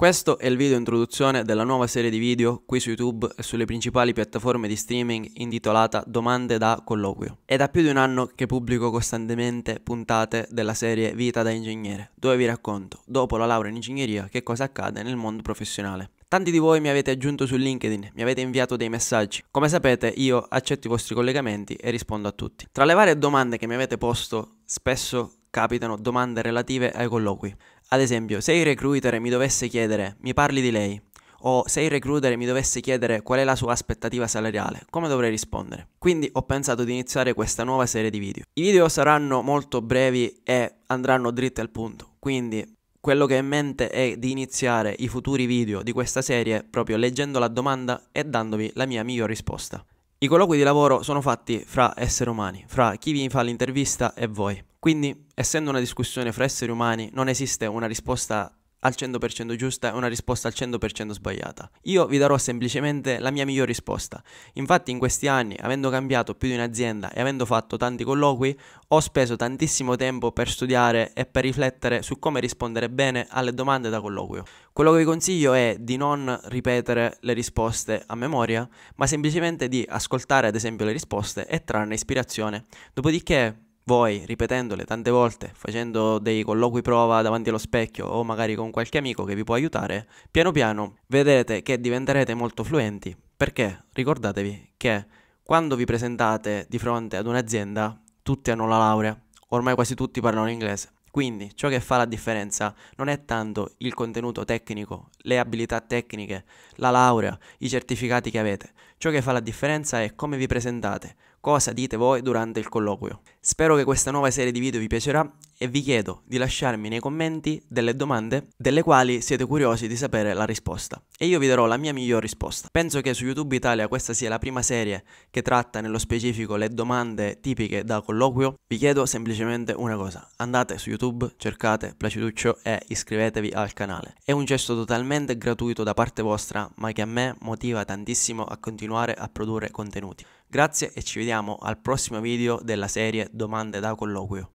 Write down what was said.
Questo è il video introduzione della nuova serie di video qui su YouTube e sulle principali piattaforme di streaming intitolata Domande da colloquio. È da più di un anno che pubblico costantemente puntate della serie Vita da ingegnere, dove vi racconto, dopo la laurea in ingegneria, che cosa accade nel mondo professionale. Tanti di voi mi avete aggiunto su LinkedIn, mi avete inviato dei messaggi. Come sapete io accetto i vostri collegamenti e rispondo a tutti. Tra le varie domande che mi avete posto, spesso capitano domande relative ai colloqui. Ad esempio, se il recruiter mi dovesse chiedere mi parli di lei, o se il recruiter mi dovesse chiedere qual è la sua aspettativa salariale, come dovrei rispondere? Quindi ho pensato di iniziare questa nuova serie di video. I video saranno molto brevi e andranno dritti al punto, quindi quello che ho in mente è di iniziare i futuri video di questa serie proprio leggendo la domanda e dandovi la mia miglior risposta. I colloqui di lavoro sono fatti fra esseri umani, fra chi vi fa l'intervista e voi. Quindi, essendo una discussione fra esseri umani, non esiste una risposta al 100% giusta e una risposta al 100% sbagliata. Io vi darò semplicemente la mia miglior risposta. Infatti in questi anni, avendo cambiato più di un'azienda e avendo fatto tanti colloqui, ho speso tantissimo tempo per studiare e per riflettere su come rispondere bene alle domande da colloquio. Quello che vi consiglio è di non ripetere le risposte a memoria, ma semplicemente di ascoltare ad esempio le risposte e trarne ispirazione. Dopodiché voi ripetendole tante volte, facendo dei colloqui prova davanti allo specchio o magari con qualche amico che vi può aiutare, piano piano vedrete che diventerete molto fluenti, perché ricordatevi che quando vi presentate di fronte ad un'azienda, tutti hanno la laurea, ormai quasi tutti parlano inglese. Quindi ciò che fa la differenza non è tanto il contenuto tecnico, le abilità tecniche, la laurea, i certificati che avete. Ciò che fa la differenza è come vi presentate, cosa dite voi durante il colloquio. Spero che questa nuova serie di video vi piacerà e vi chiedo di lasciarmi nei commenti delle domande delle quali siete curiosi di sapere la risposta e io vi darò la mia miglior risposta. Penso che su YouTube Italia questa sia la prima serie che tratta nello specifico le domande tipiche da colloquio. Vi chiedo semplicemente una cosa, andate su YouTube, cercate Placiduccio e iscrivetevi al canale. È un gesto totalmente gratuito da parte vostra ma che a me motiva tantissimo a continuare a produrre contenuti. Grazie e ci vediamo al prossimo video della serie Domande da colloquio.